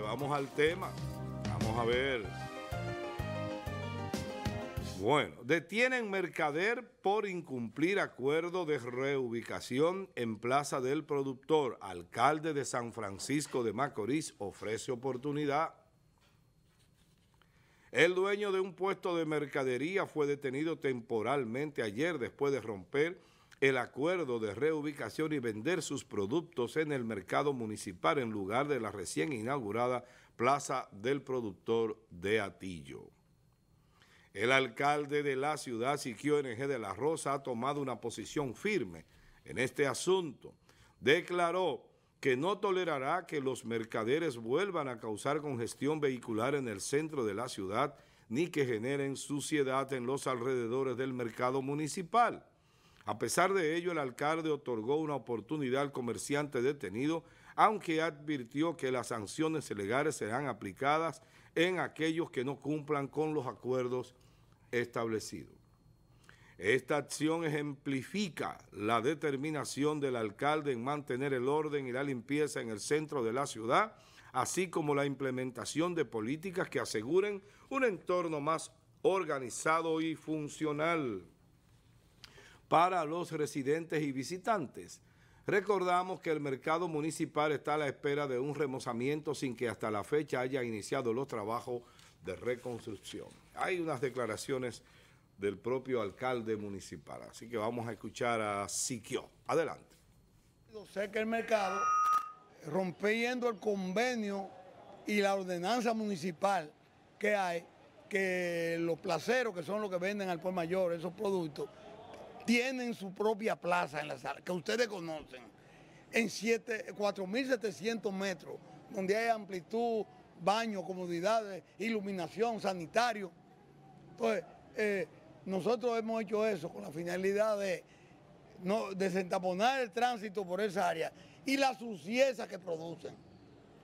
vamos al tema. Vamos a ver. Bueno, detienen mercader por incumplir acuerdo de reubicación en Plaza del Productor. Alcalde de San Francisco de Macorís ofrece oportunidad. El dueño de un puesto de mercadería fue detenido temporalmente ayer después de romper el acuerdo de reubicación y vender sus productos en el mercado municipal en lugar de la recién inaugurada Plaza del Productor de Atillo. El alcalde de la ciudad, Siquio NG de la Rosa, ha tomado una posición firme en este asunto. Declaró que no tolerará que los mercaderes vuelvan a causar congestión vehicular en el centro de la ciudad ni que generen suciedad en los alrededores del mercado municipal a pesar de ello, el alcalde otorgó una oportunidad al comerciante detenido, aunque advirtió que las sanciones legales serán aplicadas en aquellos que no cumplan con los acuerdos establecidos. Esta acción ejemplifica la determinación del alcalde en mantener el orden y la limpieza en el centro de la ciudad, así como la implementación de políticas que aseguren un entorno más organizado y funcional para los residentes y visitantes. Recordamos que el mercado municipal está a la espera de un remozamiento sin que hasta la fecha haya iniciado los trabajos de reconstrucción. Hay unas declaraciones del propio alcalde municipal, así que vamos a escuchar a Siquio. Adelante. Yo sé que el mercado, rompiendo el convenio y la ordenanza municipal que hay, que los placeros, que son los que venden al por mayor esos productos, tienen su propia plaza en la sala, que ustedes conocen, en 4.700 metros, donde hay amplitud, baño, comodidades, iluminación, sanitario. Entonces, eh, nosotros hemos hecho eso con la finalidad de, desentaponar el tránsito por esa área y la suciedad que producen.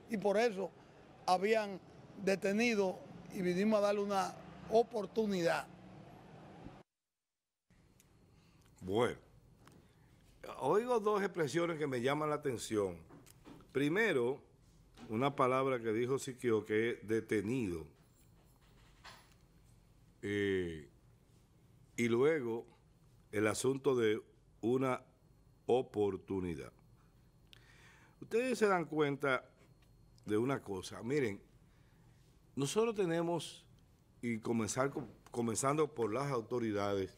Y por eso habían detenido y vinimos a darle una oportunidad. Bueno, oigo dos expresiones que me llaman la atención. Primero, una palabra que dijo Siquio que es detenido. Eh, y luego el asunto de una oportunidad. Ustedes se dan cuenta de una cosa. Miren, nosotros tenemos, y comenzar, comenzando por las autoridades,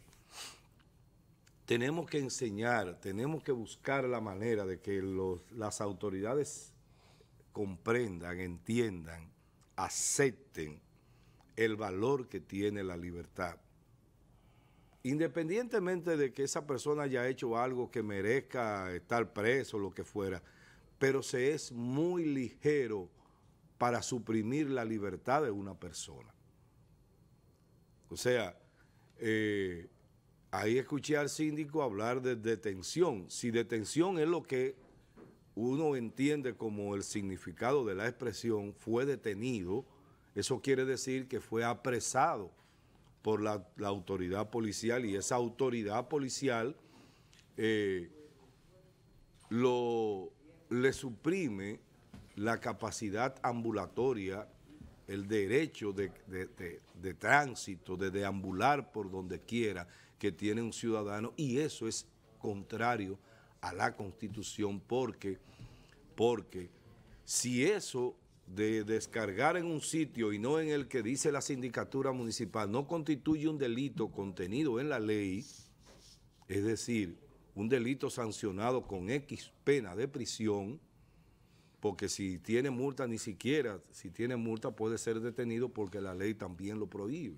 tenemos que enseñar, tenemos que buscar la manera de que las autoridades comprendan, entiendan, acepten el valor que tiene la libertad. Independientemente de que esa persona haya hecho algo que merezca estar preso, lo que fuera, pero se es muy ligero para suprimir la libertad de una persona. O sea, eh, ahí escuché al síndico hablar de detención. Si detención es lo que uno entiende como el significado de la expresión, fue detenido, eso quiere decir que fue apresado por la, autoridad policial y esa autoridad policial eh, lo, le suprime la capacidad ambulatoria, el derecho de tránsito, de deambular por donde quiera que tiene un ciudadano y eso es contrario a la Constitución porque, porque si eso de descargar en un sitio y no en el que dice la sindicatura municipal no constituye un delito contenido en la ley, es decir, un delito sancionado con X pena de prisión, porque si tiene multa, ni siquiera, si tiene multa puede ser detenido porque la ley también lo prohíbe.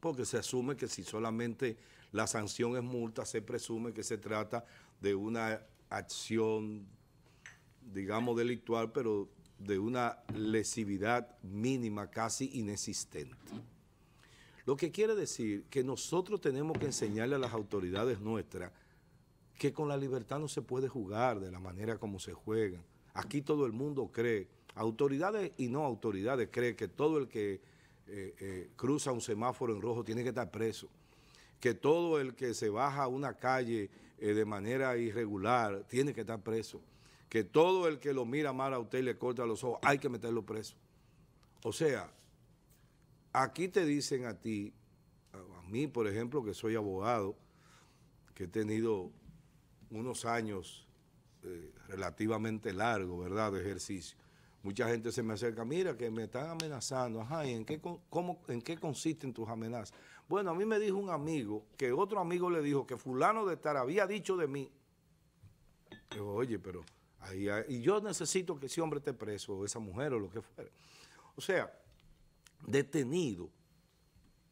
Porque se asume que si solamente la sanción es multa, se presume que se trata de una acción, digamos, delictual, pero de una lesividad mínima, casi inexistente. Lo que quiere decir que nosotros tenemos que enseñarle a las autoridades nuestras que con la libertad no se puede jugar de la manera como se juega. Aquí todo el mundo cree, autoridades y no autoridades cree que todo el que eh, eh, cruza un semáforo en rojo tiene que estar preso que todo el que se baja a una calle eh, de manera irregular tiene que estar preso, que todo el que lo mira mal a usted y le corta los ojos, hay que meterlo preso. O sea, aquí te dicen a ti, a, mí por ejemplo, que soy abogado, que he tenido unos años eh, relativamente largos, ¿verdad?, de ejercicio. Mucha gente se me acerca, mira que me están amenazando, ajá, en qué, en qué consisten tus amenazas? Bueno, a mí me dijo un amigo, que otro amigo le dijo que fulano de tal había dicho de mí. oye, pero ahí, y yo necesito que ese hombre esté preso, o esa mujer, o lo que fuera. O sea, detenido,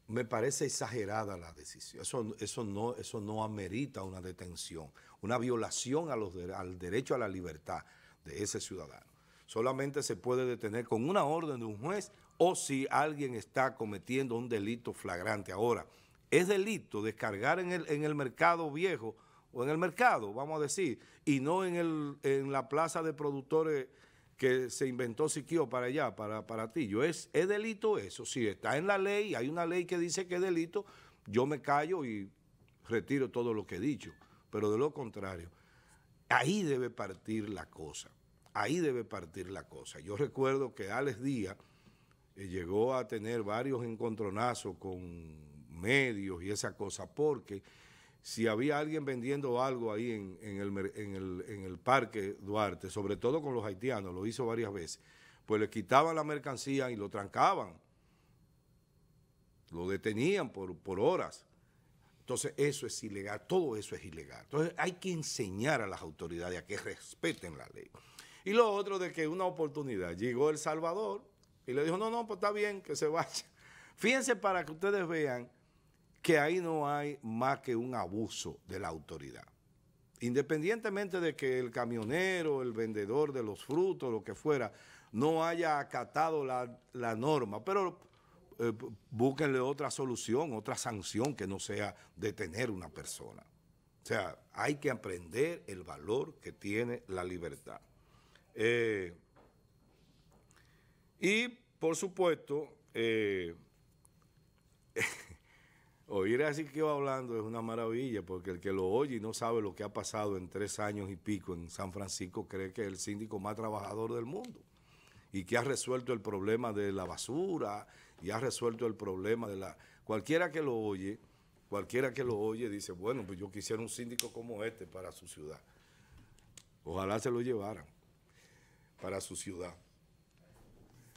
me parece exagerada la decisión. Eso, eso, no, eso no amerita una detención, una violación al derecho a la libertad de ese ciudadano. Solamente se puede detener con una orden de un juez o si alguien está cometiendo un delito flagrante. Ahora, es delito descargar en el, mercado viejo o en el mercado, vamos a decir, y no en, la plaza de productores que se inventó Siquio para allá, para, para Tillo. ¿Es, ¿Es delito eso? Si está en la ley, hay una ley que dice que es delito, yo me callo y retiro todo lo que he dicho. Pero de lo contrario, ahí debe partir la cosa. Ahí debe partir la cosa. Yo recuerdo que Alex Díaz eh, llegó a tener varios encontronazos con medios y esa cosa, porque si había alguien vendiendo algo ahí en, el, parque Duarte, sobre todo con los haitianos, lo hizo varias veces, pues le quitaban la mercancía y lo trancaban, lo detenían por, por horas. Entonces, eso es ilegal, todo eso es ilegal. Entonces, hay que enseñar a las autoridades a que respeten la ley. Y lo otro de que una oportunidad, llegó El Salvador, y le dijo, no, no, pues está bien, que se vaya. Fíjense para que ustedes vean que ahí no hay más que un abuso de la autoridad. Independientemente de que el camionero, el vendedor de los frutos, lo que fuera, no haya acatado la, norma, pero eh, búsquenle otra solución, otra sanción que no sea detener una persona. O sea, hay que aprender el valor que tiene la libertad. Eh, y, por supuesto, eh, oír a va hablando es una maravilla, porque el que lo oye y no sabe lo que ha pasado en tres años y pico en San Francisco cree que es el síndico más trabajador del mundo y que ha resuelto el problema de la basura y ha resuelto el problema de la... Cualquiera que lo oye, cualquiera que lo oye dice, bueno, pues yo quisiera un síndico como este para su ciudad. Ojalá se lo llevaran para su ciudad.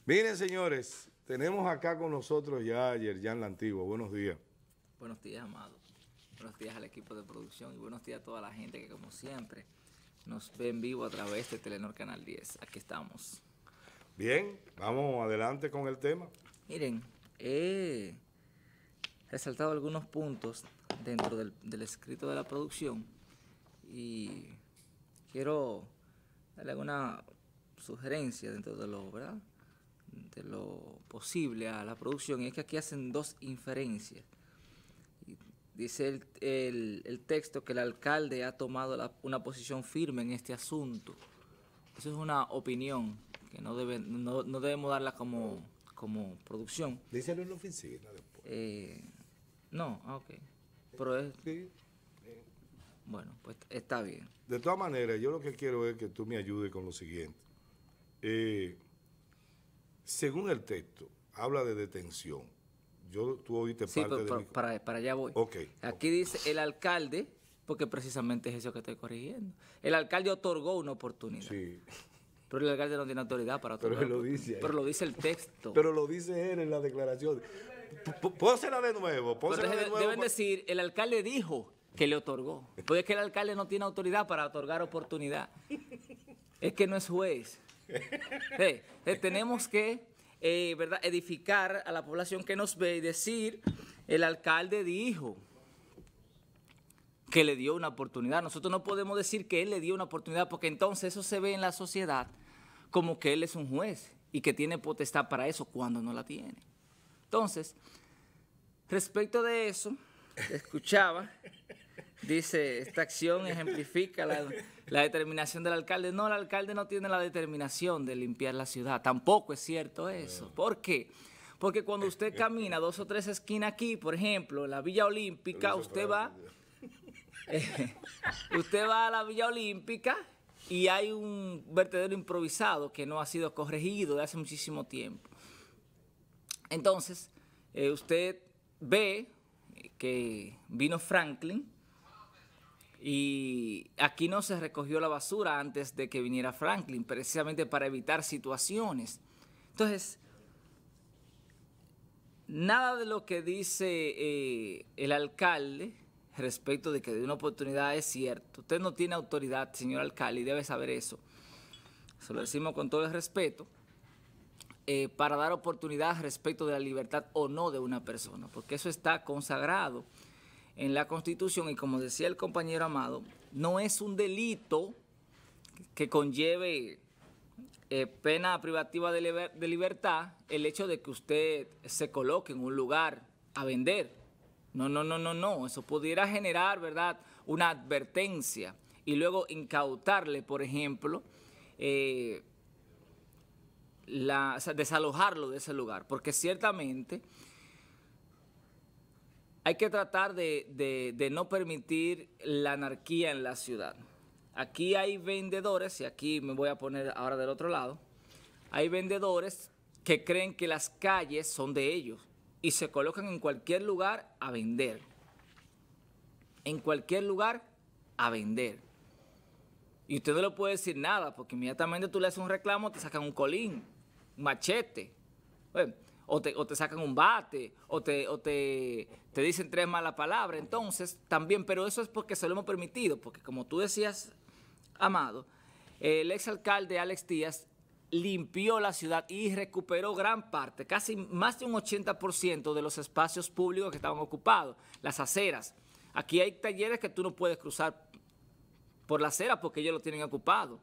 Miren, señores, tenemos acá con nosotros ya a Yerjan antigua, Buenos días. Buenos días, Amado. Buenos días al equipo de producción y buenos días a toda la gente que, como siempre, nos ve en vivo a través de Telenor Canal 10. Aquí estamos. Bien, vamos adelante con el tema. Miren, he resaltado algunos puntos dentro del, escrito de la producción y quiero darle alguna sugerencia dentro de lo, ¿verdad? de lo posible a la producción, y es que aquí hacen dos inferencias. Dice el, el, texto que el alcalde ha tomado una posición firme en este asunto. Eso es una opinión que no, debe, no, debemos darla como, como producción. Díselo en la oficina después. Eh, no, ah, ok. Pero es... Bueno, pues está bien. De todas maneras, yo lo que quiero es que tú me ayudes con lo siguiente. Eh, según el texto, habla de detención. Yo, tú oíste parte de para, para, allá voy. Aquí dice el alcalde, porque precisamente es eso que estoy corrigiendo. El alcalde otorgó una oportunidad. Sí. Pero el alcalde no tiene autoridad para otorgar. Pero lo dice. Pero lo dice el texto. pero lo dice él en la declaración. Pónsela de nuevo, pónsela de nuevo. Deben decir, el alcalde dijo que le otorgó. Porque es que el alcalde no tiene autoridad para otorgar oportunidad. Es que no es juez. Eh, tenemos que eh, edificar a la población que nos ve y decir, el alcalde dijo que le dio una oportunidad. Nosotros no podemos decir que él le dio una oportunidad porque entonces eso se ve en la sociedad como que él es un juez y que tiene potestad para eso cuando no la tiene. Entonces, respecto de eso, escuchaba Dice, esta acción ejemplifica la, determinación del alcalde. No, el alcalde no tiene la determinación de limpiar la ciudad. Tampoco es cierto eso. ¿Por qué? Porque cuando usted camina dos o tres esquinas aquí, por ejemplo, en la Villa Olímpica, usted va, eh, usted va a la Villa Olímpica y hay un vertedero improvisado que no ha sido corregido de hace muchísimo tiempo. Entonces, eh, usted ve que vino Franklin, y aquí no se recogió la basura antes de que viniera Franklin, precisamente para evitar situaciones. Entonces, nada de lo que dice eh, el alcalde respecto de que de una oportunidad es cierto. Usted no tiene autoridad, señor alcalde, y debe saber eso. Se lo decimos con todo el respeto. Eh, para dar oportunidad respecto de la libertad o no de una persona, porque eso está consagrado en la Constitución y como decía el compañero Amado, no es un delito que conlleve eh, pena privativa de, libertad el hecho de que usted se coloque en un lugar a vender. No, no, no, no, no. Eso pudiera generar, ¿verdad?, una advertencia y luego incautarle, por ejemplo, eh, desalojarlo de ese lugar. Porque ciertamente hay que tratar de, no permitir la anarquía en la ciudad. Aquí hay vendedores, y aquí me voy a poner ahora del otro lado, hay vendedores que creen que las calles son de ellos y se colocan en cualquier lugar a vender. En cualquier lugar a vender. Y usted no le puede decir nada, porque inmediatamente tú le haces un reclamo, te sacan un colín, un machete o te, o te sacan un bate, o, te, o te, te dicen tres malas palabras. Entonces, también, pero eso es porque se lo hemos permitido, porque como tú decías, Amado, el exalcalde Alex Díaz limpió la ciudad y recuperó gran parte, casi más de un 80% de los espacios públicos que estaban ocupados, las aceras. Aquí hay talleres que tú no puedes cruzar por la acera porque ellos lo tienen ocupado.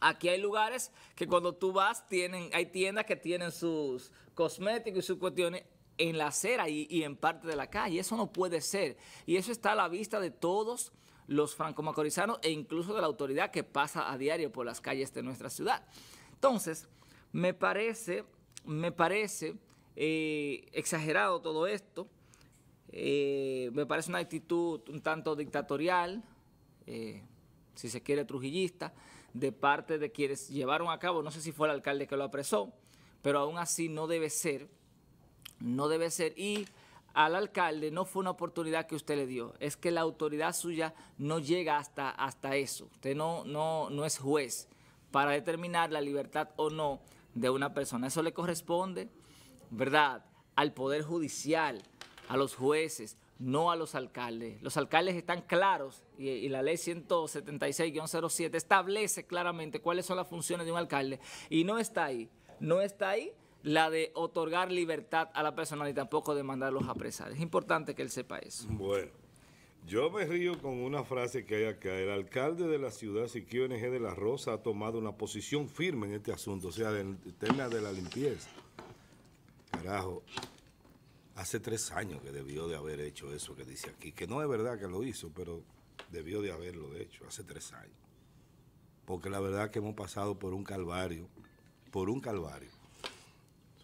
Aquí hay lugares que cuando tú vas, tienen, hay tiendas que tienen sus cosméticos y sus cuestiones en la acera y, en parte de la calle. Eso no puede ser. Y eso está a la vista de todos los franco-macorizanos e incluso de la autoridad que pasa a diario por las calles de nuestra ciudad. Entonces, me parece, me parece eh, exagerado todo esto. Eh, me parece una actitud un tanto dictatorial, eh, si se quiere trujillista de parte de quienes llevaron a cabo, no sé si fue el alcalde que lo apresó, pero aún así no debe ser, no debe ser. Y al alcalde no fue una oportunidad que usted le dio, es que la autoridad suya no llega hasta, hasta eso. Usted no, no, no es juez para determinar la libertad o no de una persona. Eso le corresponde, ¿verdad?, al Poder Judicial, a los jueces, no a los alcaldes. Los alcaldes están claros y, la ley 176-07 establece claramente cuáles son las funciones de un alcalde y no está ahí, no está ahí la de otorgar libertad a la persona y tampoco de mandarlos a apresar. Es importante que él sepa eso. Bueno, yo me río con una frase que hay acá. El alcalde de la ciudad Siquio NG de La Rosa ha tomado una posición firme en este asunto, o sea, en el tema de la limpieza. Carajo, hace tres años que debió de haber hecho eso que dice aquí, que no es verdad que lo hizo, pero debió de haberlo hecho hace tres años. Porque la verdad que hemos pasado por un calvario, por un calvario.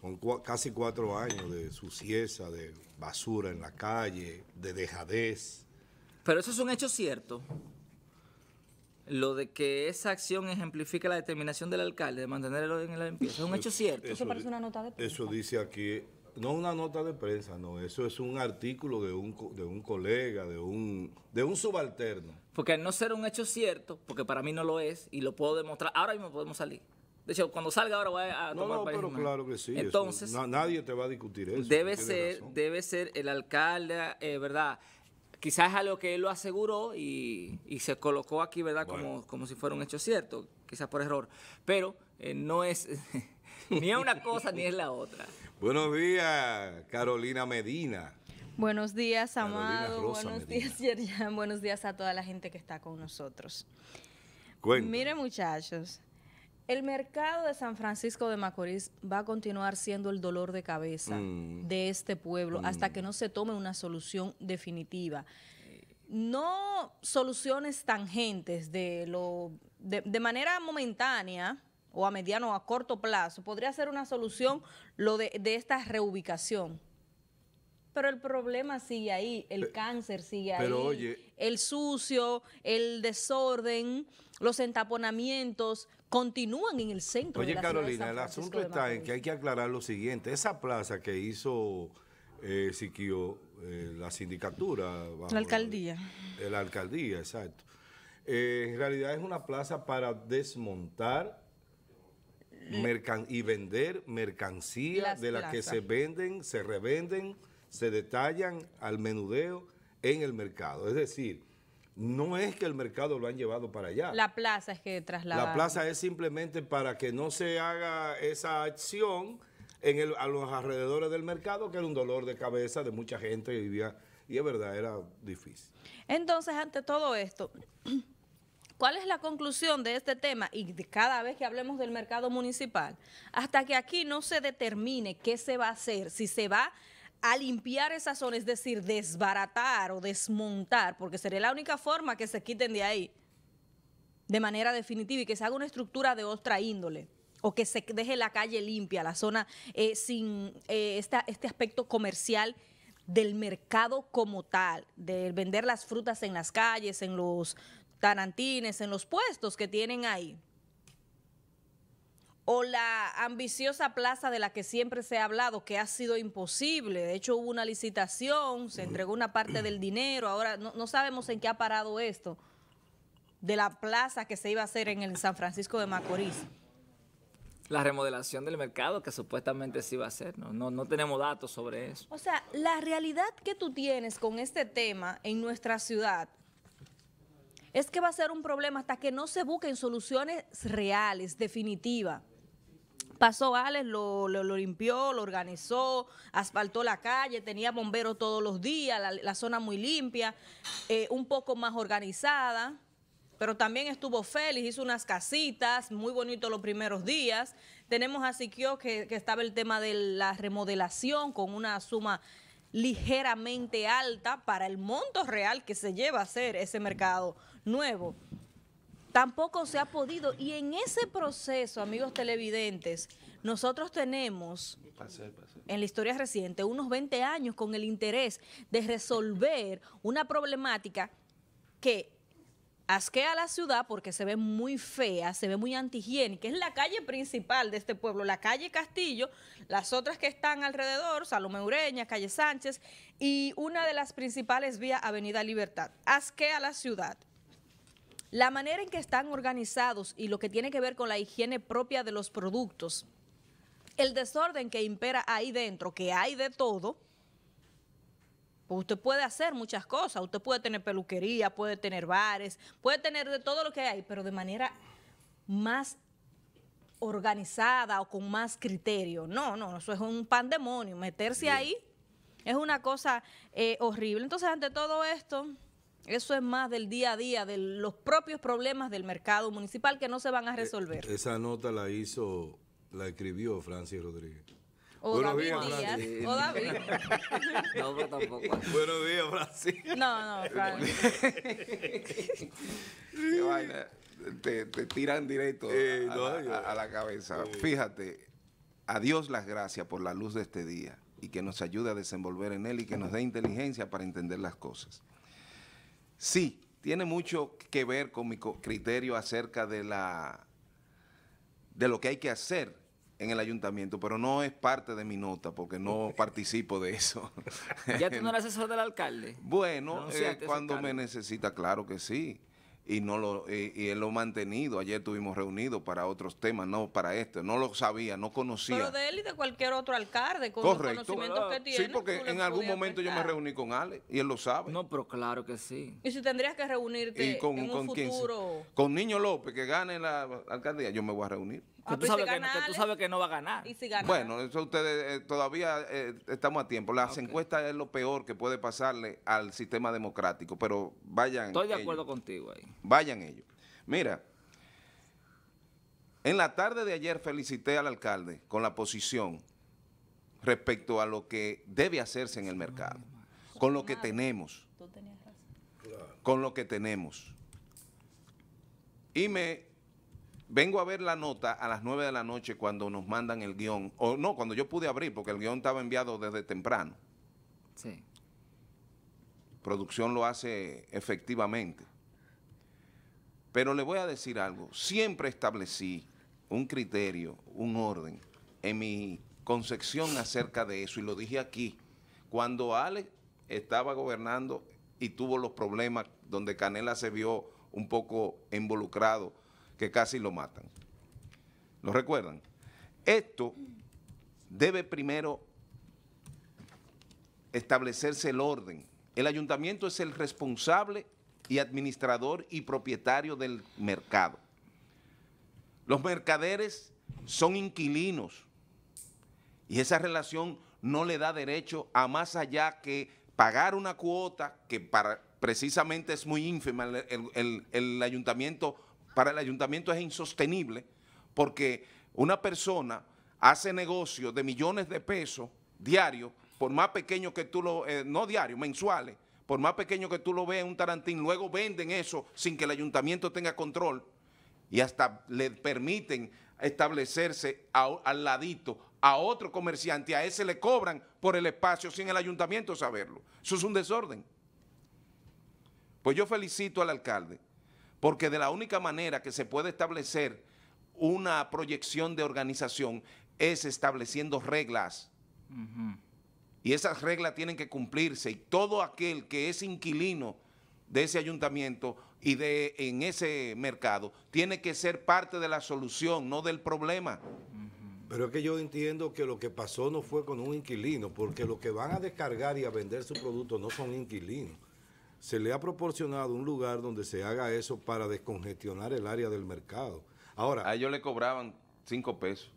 Son casi cuatro años de suciedad, de basura en la calle, de dejadez. Pero eso es un hecho cierto. Lo de que esa acción ejemplifica la determinación del alcalde de mantenerlo en la limpieza. Es un hecho cierto. Eso, parece una nota de prensa. Eso dice aquí no una nota de prensa, no, eso es un artículo de un, de un colega, de un, de un subalterno. Porque al no ser un hecho cierto, porque para mí no lo es, y lo puedo demostrar, ahora mismo podemos salir. De hecho, cuando salga ahora voy a tomar No, no, pero claro que sí. Entonces, nadie te va a discutir eso. Debe ser, debe ser el alcalde, eh, ¿verdad?, quizás es algo que él lo aseguró y, y se colocó aquí, ¿verdad? Como, como si fuera un hecho cierto, quizás por error. Pero eh, no es, ni es una cosa ni es la otra. Buenos días, Carolina Medina. Buenos días, Amado. Buenos días, Yerian. Buenos días a toda la gente que está con nosotros. Mire Miren, muchachos, el mercado de San Francisco de Macorís va a continuar siendo el dolor de cabeza mm. de este pueblo mm. hasta que no se tome una solución definitiva. No soluciones tangentes de lo de manera momentánea, o a mediano o a corto plazo, podría ser una solución lo de, esta reubicación. Pero el problema sigue ahí, el cáncer sigue ahí, el sucio, el desorden, los entaponamientos continúan en el centro oye, de la Carolina, el asunto está en que hay que aclarar lo siguiente, esa plaza que hizo eh, Siquio, eh, la sindicatura. la alcaldía. La, alcaldía, exacto. Eh, en realidad es una plaza para desmontar Mercan y vender mercancías de la que se venden, se revenden, se detallan al menudeo en el mercado. Es decir, no es que el mercado lo han llevado para allá. La plaza es que traslada La plaza es simplemente para que no se haga esa acción en a los alrededores del mercado, que era un dolor de cabeza de mucha gente que vivía, y es verdad, era difícil. Entonces, ante todo esto, ¿Cuál es la conclusión de este tema? Y cada vez que hablemos del mercado municipal, hasta que aquí no se determine qué se va a hacer, si se va a limpiar esa zona, es decir, desbaratar o desmontar, porque sería la única forma que se quiten de ahí de manera definitiva y que se haga una estructura de otra índole o que se deje la calle limpia, la zona eh, sin eh, este aspecto comercial del mercado como tal, de vender las frutas en las calles, en los tarantines, en los puestos que tienen ahí. O la ambiciosa plaza de la que siempre se ha hablado, que ha sido imposible. De hecho, hubo una licitación, se entregó una parte del dinero. Ahora no, sabemos en qué ha parado esto de la plaza que se iba a hacer en el San Francisco de Macorís. La remodelación del mercado que supuestamente se iba a hacer, no tenemos datos sobre eso. O sea, la realidad que tú tienes con este tema en nuestra ciudad es que va a ser un problema hasta que no se busquen soluciones reales, definitivas. Pasó Alex, lo, limpió, lo organizó, asfaltó la calle, tenía bomberos todos los días, la, zona muy limpia, eh, un poco más organizada, pero también estuvo feliz, hizo unas casitas, muy bonito los primeros días. Tenemos a Siquio que estaba el tema de la remodelación con una suma ligeramente alta para el monto real que se lleva a hacer ese mercado nuevo. Tampoco se ha podido. Y en ese proceso, amigos televidentes, nosotros tenemos en la historia reciente unos 20 años con el interés de resolver una problemática que asquea la ciudad porque se ve muy fea, se ve muy antihigiénica. Es la calle principal de este pueblo, la calle Castillo, las otras que están alrededor, Salome Ureña, calle Sánchez, y una de las principales vías, Avenida Libertad. Asquea la ciudad la manera en que están organizados y lo que tiene que ver con la higiene propia de los productos, el desorden que impera ahí dentro, que hay de todo, pues usted puede hacer muchas cosas, usted puede tener peluquería, puede tener bares, puede tener de todo lo que hay, pero de manera más organizada o con más criterio. No, no, eso es un pandemonio, meterse ahí es una cosa eh, horrible. Entonces, ante todo esto... Eso es más del día a día, de los propios problemas del mercado municipal que no se van a eh, resolver. esa nota la hizo, la escribió Francis Rodríguez. Buenos David días, Francis. no, tampoco. Buenos días, Francis. No, no, Francis. te, te, tiran directo eh, a, la, cabeza. Eh. Fíjate, a Dios las gracias por la luz de este día y que nos ayude a desenvolver en él y que nos dé inteligencia para entender las cosas. Sí, tiene mucho que ver con mi criterio acerca de, la, de lo que hay que hacer en el ayuntamiento, pero no es parte de mi nota porque no participo de eso. ¿Ya tú no eres asesor del alcalde? Bueno, eh, cuando me necesita, claro que sí y no lo y, él lo ha mantenido. Ayer estuvimos reunidos para otros temas, no para esto No lo sabía, no conocía. Pero de él y de cualquier otro alcalde con los conocimientos que tiene. Sí, porque en algún momento yo me reuní con Ale y él lo sabe. No, pero claro que sí. Y si tendrías que reunirte con, en un futuro. Con Niño López que gane la alcaldía, yo me voy a reunir. Ah, que, tú pues sabes, que, no, va a ganar. Bueno, eso ustedes eh, todavía eh, estamos a tiempo. Las encuestas es lo peor que puede pasarle al sistema democrático, pero vayan Estoy de acuerdo contigo ahí. Vayan ellos. Mira, en la tarde de ayer felicité al alcalde con la posición respecto a lo que debe hacerse en el mercado, con lo que tenemos, Tú tenías razón. con lo que tenemos. Y me vengo a ver la nota a las 9 de la noche cuando nos mandan el guión, o no, cuando yo pude abrir, porque el guión estaba enviado desde temprano. Sí. Producción lo hace efectivamente. Pero le voy a decir algo, siempre establecí un criterio, un orden en mi concepción acerca de eso, y lo dije aquí, cuando Alex estaba gobernando y tuvo los problemas donde Canela se vio un poco involucrado que casi lo matan. ¿Lo recuerdan? Esto debe primero establecerse el orden. El ayuntamiento es el responsable y administrador y propietario del mercado. Los mercaderes son inquilinos y esa relación no le da derecho a más allá que pagar una cuota que para, precisamente es muy ínfima, el, el ayuntamiento para el ayuntamiento es insostenible porque una persona hace negocio de millones de pesos diarios, por más pequeño que tú lo, eh, no diario, mensuales, por más pequeño que tú lo veas en un tarantín, luego venden eso sin que el ayuntamiento tenga control y hasta le permiten establecerse al ladito a otro comerciante, a ese le cobran por el espacio sin el ayuntamiento saberlo. Eso es un desorden. Pues yo felicito al alcalde porque de la única manera que se puede establecer una proyección de organización es estableciendo reglas. Y esas reglas tienen que cumplirse y todo aquel que es inquilino de ese ayuntamiento y de en ese mercado tiene que ser parte de la solución, no del problema. Pero es que yo entiendo que lo que pasó no fue con un inquilino, porque los que van a descargar y a vender su producto no son inquilinos se le ha proporcionado un lugar donde se haga eso para descongestionar el área del mercado. Ahora. A ellos le cobraban cinco pesos.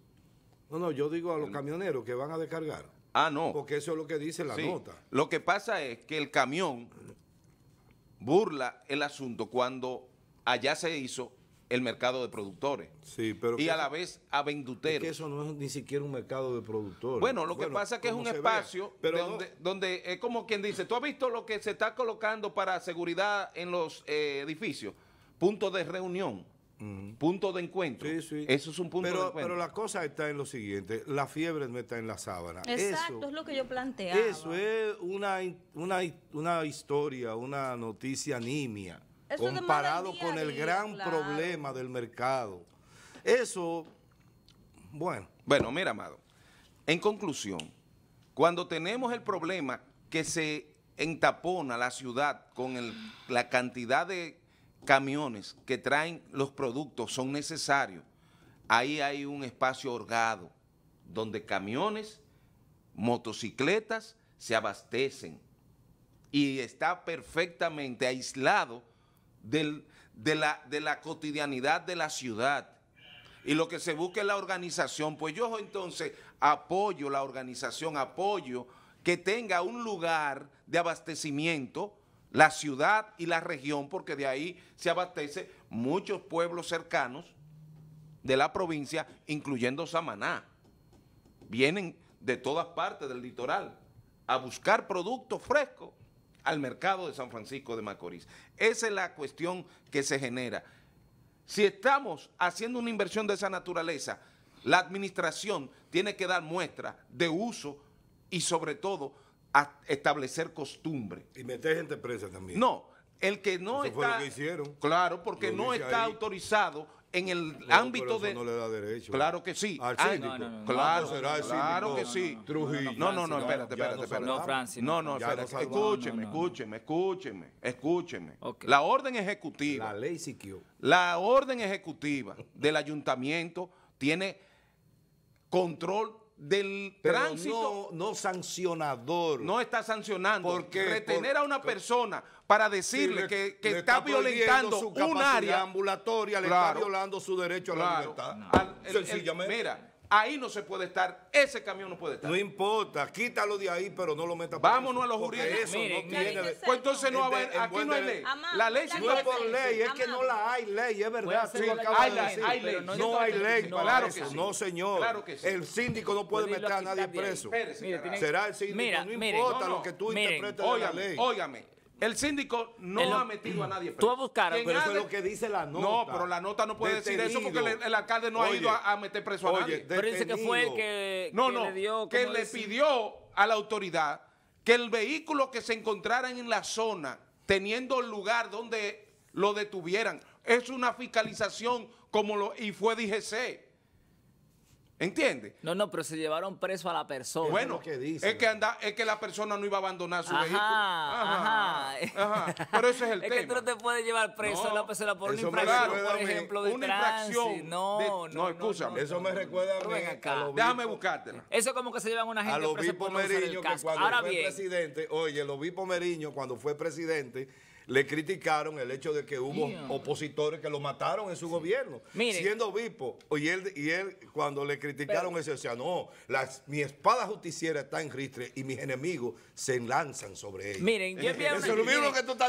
No, no, yo digo a los camioneros que van a descargar. Ah, no. Porque eso es lo que dice la nota. Lo que pasa es que el camión burla el asunto cuando allá se hizo el mercado de productores. y a la vez a venduteros. que eso no es ni siquiera un mercado de productores. Bueno, lo que pasa es que es un espacio pero donde, donde, es como quien dice, ¿tú has visto lo que se está colocando para seguridad en los eh, edificios? Punto de reunión. Punto de encuentro. Eso es un punto pero, de encuentro. Pero la cosa está en lo siguiente: la fiebre no está en la sábana. Exacto, es lo que yo planteaba. Eso es una, una, una historia, una noticia nimia comparado con el gran problema del mercado. Eso, bueno. Bueno, mira, Amado, en conclusión, cuando tenemos el problema que se entapona la ciudad con la cantidad de camiones que traen los productos, son necesarios, ahí hay un espacio orgado donde camiones, motocicletas se abastecen y está perfectamente aislado de, la, cotidianidad de la ciudad. Y lo que se busca es la organización. Pues yo entonces apoyo la organización, apoyo que tenga un lugar de abastecimiento la ciudad y la región, porque de ahí se abastece muchos pueblos cercanos de la provincia, incluyendo Samaná. Vienen de todas partes del litoral a buscar productos frescos al mercado de San Francisco de Macorís. Esa es la cuestión que se genera. Si estamos haciendo una inversión de esa naturaleza, la administración tiene que dar muestra de uso y sobre todo establecer costumbre. Y meter gente presa también. No, el que no Eso Fue lo que hicieron. Claro, porque no está autorizado en el ámbito de. Claro que sí. Al síndico. claro, claro que sí. Trujillo. No, no, no, espérate, espérate, espérate. No, No, no, espérate. Escúcheme, escúcheme, escúcheme, escúcheme. La orden ejecutiva. La ley siquio La orden ejecutiva del ayuntamiento tiene control del tránsito. No, sancionador. No está sancionando. Porque retener a una persona para decirle que, está, violentando su un área ambulatoria, le está violando su derecho a la libertad. Sencillamente. mira, Ahí no se puede estar, ese camión no puede estar. No importa, quítalo de ahí, pero no lo metas. Vámonos a los jurídicos. Eso no tiene. Pues entonces no va a haber, aquí no hay ley. la ley no es por ley, es que no la hay ley, es verdad. Sí, hay, ley, no, hay ley para claro eso, que sí. no señor. El síndico no puede meter a nadie preso. Será el síndico, no importa lo que tú interpretes de la ley. Óigame, el síndico no ha metido a nadie. Tú a buscar, pero eso es lo que dice la nota. No, pero la nota no puede decir eso porque el, alcalde no ha ido a, meter preso a nadie. Pero dice que fue el que, no, que le Que le pidió a la autoridad que el vehículo que se encontrara en la zona, teniendo el lugar donde lo detuvieran, es una fiscalización como lo... y fue DGC. ¿Entiendes? No, no, pero se llevaron preso a la persona. Bueno, que dice, es, que la persona no iba a abandonar su vehículo. Ajá, ajá, Pero ese es el tema. Es que tú no te puedes llevar preso a la persona por una infracción, por ejemplo, de una infracción. No, no, no, escúchame. eso me recuerda a mí, Déjame buscártela. Eso es como que se llevan una gente a preso por no usar el casco. que cuando fue presidente, oye, el obispo Meriño cuando fue presidente le criticaron el hecho de que hubo opositores que lo mataron en su gobierno. Siendo obispo, y él, y él cuando le criticaron ese, eso, decía, no, mi espada justiciera está en ristre y mis enemigos se lanzan sobre él. Miren, yo envié,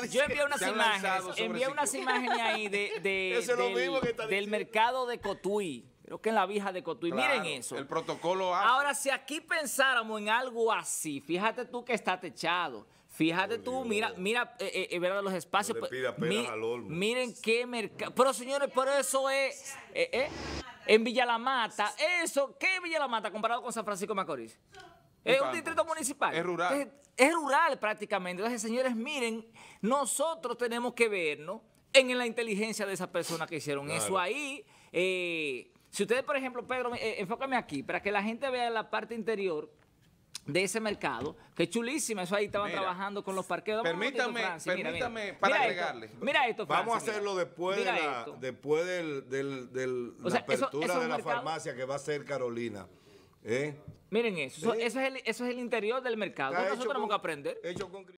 yo envié unas imágenes, envié unas imágenes ahí de, del, mercado de Cotuí. Creo que en la vieja de Cotuí. Miren eso. El protocolo Ahora, si aquí pensáramos en algo así, fíjate tú que está techado. Fíjate tú, mira, mira, eh, eh, eh, Los espacios. Pues, miren qué mercado. Pero señores, pero eso es en Villa La Eso, ¿qué es Villa La Mata comparado con San Francisco de Macorís? Es un distrito municipal. Es rural. Es, rural prácticamente. Entonces, señores, miren, nosotros tenemos que vernos en, la inteligencia de esas personas que hicieron eso ahí. si ustedes, por ejemplo, Pedro, enfócame aquí, para que la gente vea la parte interior de ese mercado, que chulísima, eso ahí estaban trabajando con los parqueos. Permítame, permítame para agregarle. mira esto, Vamos a hacerlo después de la, después del, apertura de la farmacia que va a ser Carolina. ¿eh? Miren eso, Eso, es el, interior del mercado. Nosotros tenemos que aprender. Hecho con...